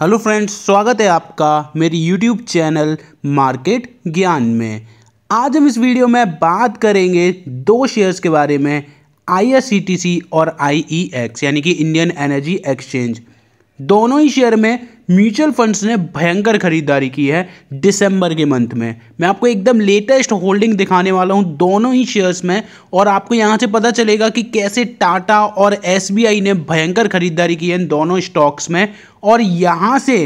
hello friends स्वागत है आपका मेरी यूट्यूब चैनल मार्केट ज्ञान में आज हम इस वीडियो में बात करेंगे दो शेयर्स के बारे में आई और आई e यानी कि इंडियन एनर्जी एक्सचेंज दोनों ही शेयर में म्यूचुअल फंड्स ने भयंकर खरीदारी की है दिसंबर के मंथ में मैं आपको एकदम लेटेस्ट होल्डिंग दिखाने वाला हूं दोनों ही शेयर्स में और आपको यहां से पता चलेगा कि कैसे टाटा और एसबीआई ने भयंकर खरीदारी की है इन दोनों स्टॉक्स में और यहां से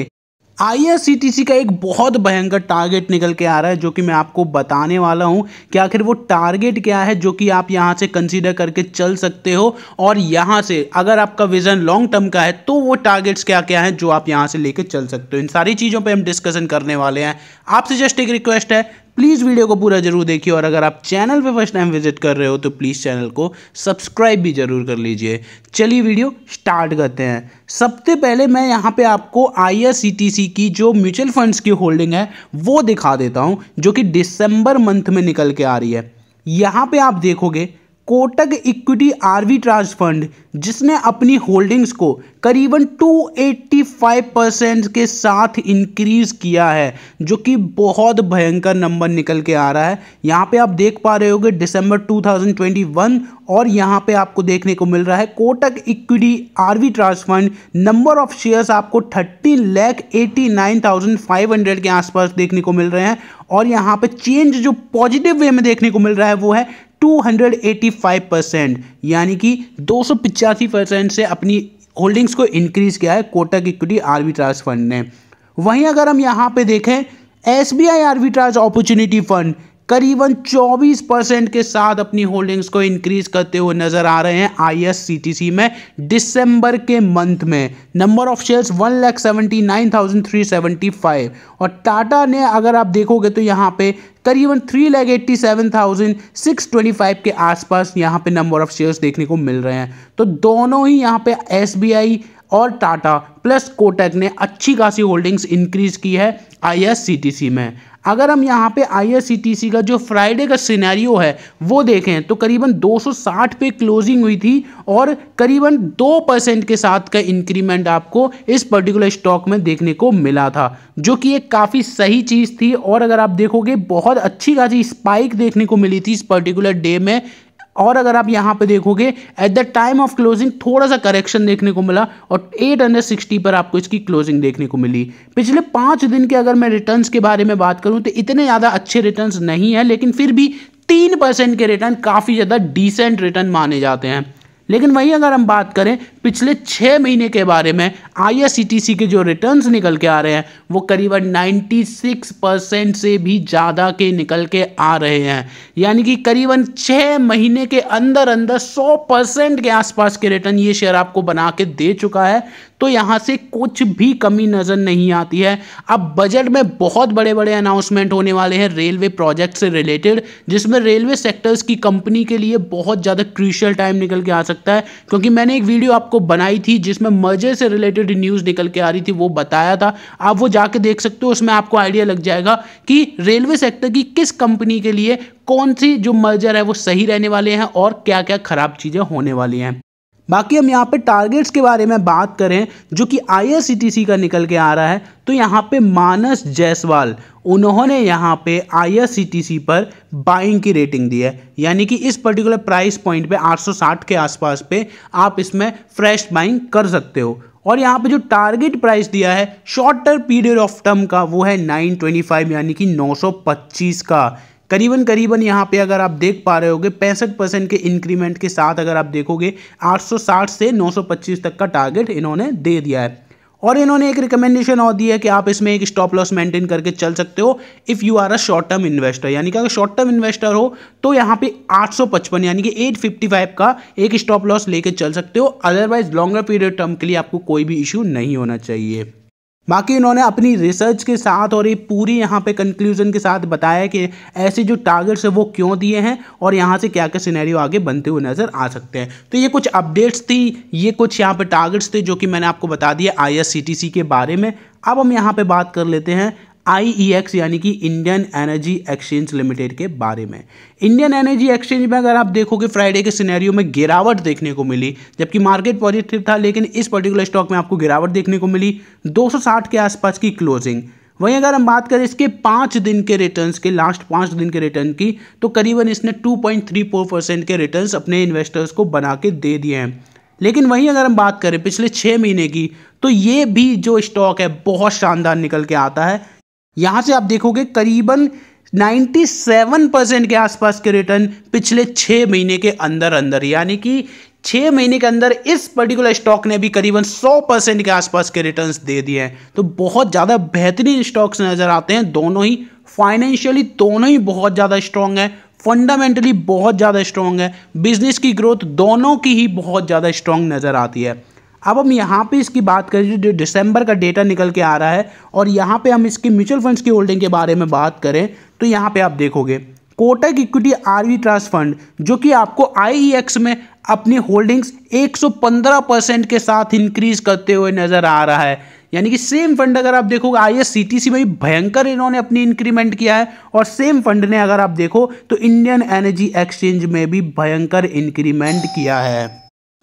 आईआरसीटीसी का एक बहुत भयंकर टारगेट निकल के आ रहा है जो कि मैं आपको बताने वाला हूं कि आखिर वो टारगेट क्या है जो कि आप यहां से कंसीडर करके चल सकते हो और यहां से अगर आपका विजन लॉन्ग टर्म का है तो वो टारगेट्स क्या क्या हैं जो आप यहां से लेकर चल सकते हो इन सारी चीज़ों पर हम डिस्कशन करने वाले हैं आपसे जस्ट एक रिक्वेस्ट है प्लीज़ वीडियो को पूरा जरूर देखिए और अगर आप चैनल पे फर्स्ट टाइम विजिट कर रहे हो तो प्लीज़ चैनल को सब्सक्राइब भी जरूर कर लीजिए चलिए वीडियो स्टार्ट करते हैं सबसे पहले मैं यहाँ पे आपको आई की जो म्यूचुअल फंड्स की होल्डिंग है वो दिखा देता हूँ जो कि दिसंबर मंथ में निकल के आ रही है यहाँ पर आप देखोगे Kotak equity arbitrage fund जिसने अपनी होल्डिंग्स को करीबन 285 परसेंट के साथ इंक्रीज किया है जो कि बहुत भयंकर नंबर निकल के आ रहा है यहाँ पे आप देख पा रहे होंगे दिसंबर 2021 और यहाँ पे आपको देखने को मिल रहा है Kotak equity arbitrage fund number of shares आपको thirty lakh eighty nine thousand five hundred के आसपास देखने को मिल रहे हैं और यहाँ पे चेंज जो पॉजिटिव वे में देखने को मिल रहा है वो है 285 परसेंट यानी कि दो परसेंट से अपनी होल्डिंग्स को इंक्रीज किया है कोटक इक्विटी आर्बिट्राज फंड ने वहीं अगर हम यहाँ पे देखें S B I arbitrage opportunity fund करीबन 24 परसेंट के साथ अपनी होल्डिंग्स को इंक्रीज करते हुए नजर आ रहे हैं आई में दिसंबर के मंथ में number of shares one lakh seventy nine thousand three seventy five और टाटा ने अगर आप देखोगे तो यहाँ पे करीबन three lakh eighty seven thousand six twenty five के आसपास यहाँ पे नंबर ऑफ शेयर्स देखने को मिल रहे हैं तो दोनों ही यहाँ पे एस और टाटा प्लस कोटेक ने अच्छी खासी होल्डिंग्स इंक्रीज की है आईएससीटीसी में अगर हम यहाँ पे आईएससीटीसी का जो फ्राइडे का सिनेरियो है वो देखें तो करीबन 260 पे क्लोजिंग हुई थी और करीबन 2 परसेंट के साथ का इंक्रीमेंट आपको इस पर्टिकुलर स्टॉक में देखने को मिला था जो कि एक काफ़ी सही चीज़ थी और अगर आप देखोगे बहुत अच्छी खासी स्पाइक देखने को मिली थी इस पर्टिकुलर डे में और अगर आप यहाँ पे देखोगे at the time of closing थोड़ा सा करेक्शन देखने को मिला और 860 पर आपको इसकी क्लोजिंग देखने को मिली पिछले पाँच दिन के अगर मैं रिटर्न्स के बारे में बात करूँ तो इतने ज़्यादा अच्छे रिटर्न्स नहीं है लेकिन फिर भी तीन परसेंट के रिटर्न काफ़ी ज़्यादा डिसेंट रिटर्न माने जाते हैं लेकिन वहीं अगर हम बात करें पिछले छः महीने के बारे में आई e के जो रिटर्न्स निकल के आ रहे हैं वो करीबन 96 परसेंट से भी ज़्यादा के निकल के आ रहे हैं यानी कि करीबन छः महीने के अंदर अंदर 100 परसेंट के आसपास के रिटर्न ये शेयर आपको बना के दे चुका है तो यहाँ से कुछ भी कमी नज़र नहीं आती है अब बजट में बहुत बड़े बड़े अनाउंसमेंट होने वाले हैं रेलवे प्रोजेक्ट से रिलेटेड जिसमें रेलवे सेक्टर्स की कंपनी के लिए बहुत ज़्यादा क्रिशियल टाइम निकल के आ सकता है क्योंकि मैंने एक वीडियो आपको बनाई थी जिसमें मर्जर से रिलेटेड न्यूज़ निकल के आ रही थी वो बताया था आप वो जाके देख सकते हो उसमें आपको आइडिया लग जाएगा कि रेलवे सेक्टर की किस कंपनी के लिए कौन सी जो मर्जर है वो सही रहने वाले हैं और क्या क्या खराब चीज़ें होने वाली हैं बाकी हम यहाँ पे टारगेट्स के बारे में बात करें जो कि आई का निकल के आ रहा है तो यहाँ पे मानस जायसवाल उन्होंने यहाँ पे आई पर बाइंग की रेटिंग दी है यानी कि इस पर्टिकुलर प्राइस पॉइंट पे 860 के आसपास पे आप इसमें फ्रेश बाइंग कर सकते हो और यहाँ पे जो टारगेट प्राइस दिया है short term period of term का वो है 925 यानी कि 925 का करीबन करीबन यहाँ पे अगर आप देख पा रहे होगे पैंसठ परसेंट के इंक्रीमेंट के साथ अगर आप देखोगे 860 से 925 तक का टारगेट इन्होंने दे दिया है और इन्होंने एक रिकमेंडेशन और दी है कि आप इसमें एक स्टॉप लॉस मेंटेन करके चल सकते हो if you are a short term investor यानी कि अगर शॉर्ट टर्म इन्वेस्टर हो तो यहाँ पे 855 यानी कि 855 का एक स्टॉप लॉस लेके चल सकते हो अदरवाइज लॉन्गर पीरियड टर्म के लिए आपको कोई भी इशू नहीं होना चाहिए बाकी इन्होंने अपनी रिसर्च के साथ और ये पूरी यहाँ पे कंक्लूजन के साथ बताया कि ऐसे जो टारगेट्स है वो क्यों दिए हैं और यहाँ से क्या क्या सिनेरियो आगे बनते हुए नज़र आ सकते हैं तो ये कुछ अपडेट्स थी ये कुछ यहाँ पे टारगेट्स थे जो कि मैंने आपको बता दिया आई के बारे में अब हम यहाँ पे बात कर लेते हैं आई e यानी कि इंडियन एनर्जी एक्सचेंज लिमिटेड के बारे में इंडियन एनर्जी एक्सचेंज में अगर आप देखोगे फ्राइडे के सिनेरियो में गिरावट देखने को मिली जबकि मार्केट पॉजिटिव था लेकिन इस पर्टिकुलर स्टॉक में आपको गिरावट देखने को मिली 260 के आसपास की क्लोजिंग वहीं अगर हम बात करें इसके पाँच दिन के रिटर्न के लास्ट पाँच दिन के रिटर्न की तो करीबन इसने टू परसेंट के रिटर्न अपने इन्वेस्टर्स को बना के दे दिए हैं लेकिन वहीं अगर हम बात करें पिछले छः महीने की तो ये भी जो स्टॉक है बहुत शानदार निकल के आता है यहां से आप देखोगे करीबन 97 परसेंट के आसपास के रिटर्न पिछले छः महीने के अंदर अंदर यानी कि छः महीने के अंदर इस पर्टिकुलर स्टॉक ने भी करीबन 100 परसेंट के आसपास के रिटर्न्स दे दिए हैं तो बहुत ज़्यादा बेहतरीन स्टॉक्स नज़र आते हैं दोनों ही फाइनेंशियली दोनों ही बहुत ज़्यादा स्ट्रांग है फंडामेंटली बहुत ज़्यादा स्ट्रांग है बिजनेस की ग्रोथ दोनों की ही बहुत ज़्यादा स्ट्रांग नज़र आती है अब हम यहाँ पे इसकी बात करें जो दिसंबर का डेटा निकल के आ रहा है और यहाँ पे हम इसकी म्यूचुअल फंड्स की होल्डिंग के बारे में बात करें तो यहाँ पे आप देखोगे Kotak equity arbitrage fund जो कि आपको आई e में अपनी होल्डिंग्स 115 परसेंट के साथ इंक्रीज करते हुए नज़र आ रहा है यानी कि सेम फंड अगर आप देखोगे I S C T C में भी भयंकर इन्होंने अपनी इंक्रीमेंट किया है और सेम फंड ने अगर आप देखो तो इंडियन एनर्जी एक्सचेंज में भी भयंकर इंक्रीमेंट किया है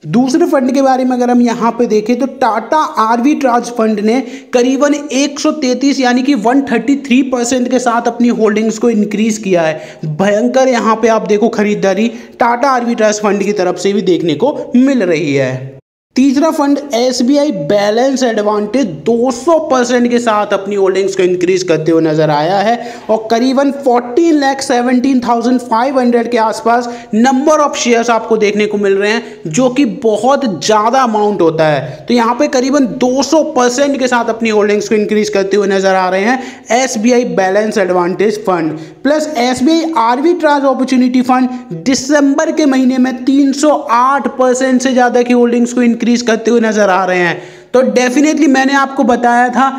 दूसरे फंड के बारे में अगर हम यहाँ पे देखें तो टाटा आरवी ट्राज फंड ने करीबन 133 यानी कि 133 परसेंट के साथ अपनी होल्डिंग्स को इंक्रीज किया है भयंकर यहाँ पे आप देखो खरीदारी टाटा आरवी ट्राज फंड की तरफ से भी देखने को मिल रही है तीसरा fund S balance advantage 200 percent के साथ अपनी होल्डिंग्स को इंक्रीज करते हुए नजर आया है और करीबन 14 lakh seventeen thousand five hundred के आसपास नंबर ऑफ शेयर्स आपको देखने को मिल रहे हैं जो कि बहुत ज़्यादा अमाउंट होता है तो यहाँ पे करीबन 200 परसेंट के साथ अपनी होल्डिंग्स को इंक्रीज करते हुए नजर आ रहे हैं S balance advantage fund plus S B arbitrage opportunity fund दिसंबर के महीने में 308 परसेंट से ज़्यादा की होल्डिंग्स को इंक्रीज इंक्रीज करते हुए नज़र आ रहे हैं तो डेफिनेटली मैंने आपको बताया था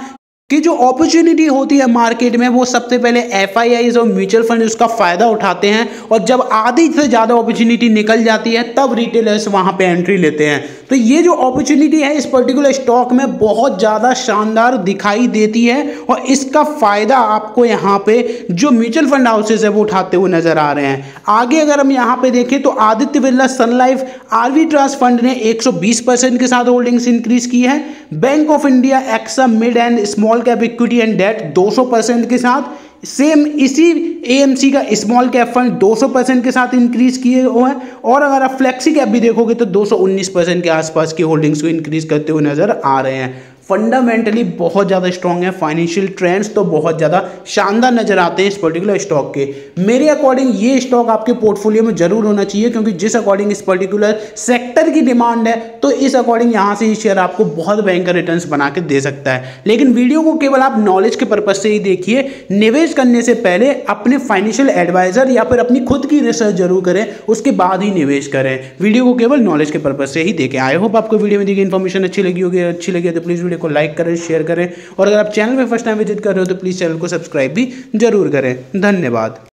कि जो अपॉर्चुनिटी होती है मार्केट में वो सबसे पहले एफ और म्यूचुअल फंड उसका फ़ायदा उठाते हैं और जब आधी से ज़्यादा अपॉर्चुनिटी निकल जाती है तब रिटेलर्स वहाँ पे एंट्री लेते हैं तो ये जो अपॉर्चुनिटी है इस पर्टिकुलर स्टॉक में बहुत ज़्यादा शानदार दिखाई देती है और इसका फ़ायदा आपको यहाँ पे जो म्यूचुअल फंड हाउसेज है वो उठाते हुए नज़र आ रहे हैं आगे अगर हम यहाँ पे देखें तो Aditya Birla Sun Life arbitrage fund ने एक परसेंट के साथ होल्डिंग्स इंक्रीज की है Bank of India AXA mid and small small cap equity and debt 200 percent के साथ सेम इसी एएमसी का स्मॉल कैप फंड 200 परसेंट के साथ इंक्रीज किए हुए हैं और अगर आप फ्लेक्सी कैप भी देखोगे तो 219 परसेंट के आसपास की होल्डिंग्स को इंक्रीज करते हुए नजर आ रहे हैं फंडामेंटली बहुत ज़्यादा स्ट्रॉन्ग है फाइनेंशियल ट्रेंड्स तो बहुत ज़्यादा शानदार नजर आते हैं इस पर्टिकुलर स्टॉक के मेरे अकॉर्डिंग ये स्टॉक आपके पोर्टफोलियो में जरूर होना चाहिए क्योंकि जिस अकॉर्डिंग इस पर्टिकुलर सेक्टर की डिमांड है तो इस अकॉर्डिंग यहाँ से ये शेयर आपको बहुत भयंकर रिटर्न बना के दे सकता है लेकिन वीडियो को केवल आप नॉलेज के पर्पज से ही देखिए निवेश करने से पहले अपने फाइनेंशियल एडवाइजर या फिर अपनी खुद की रिसर्च जरूर करें उसके बाद ही निवेश करें वीडियो को केवल नॉलेज के पर्पज से ही देखें आई होप आपको वीडियो में देखिए इन्फॉर्मेशन अच्छी लगी होगी अच्छी लगी तो प्लीज़ वीडियो को लाइक करें शेयर करें और अगर आप चैनल में फर्स्ट टाइम विजिट कर रहे हो तो प्लीज़ चैनल को सब्सक्राइब भी जरूर करें धन्यवाद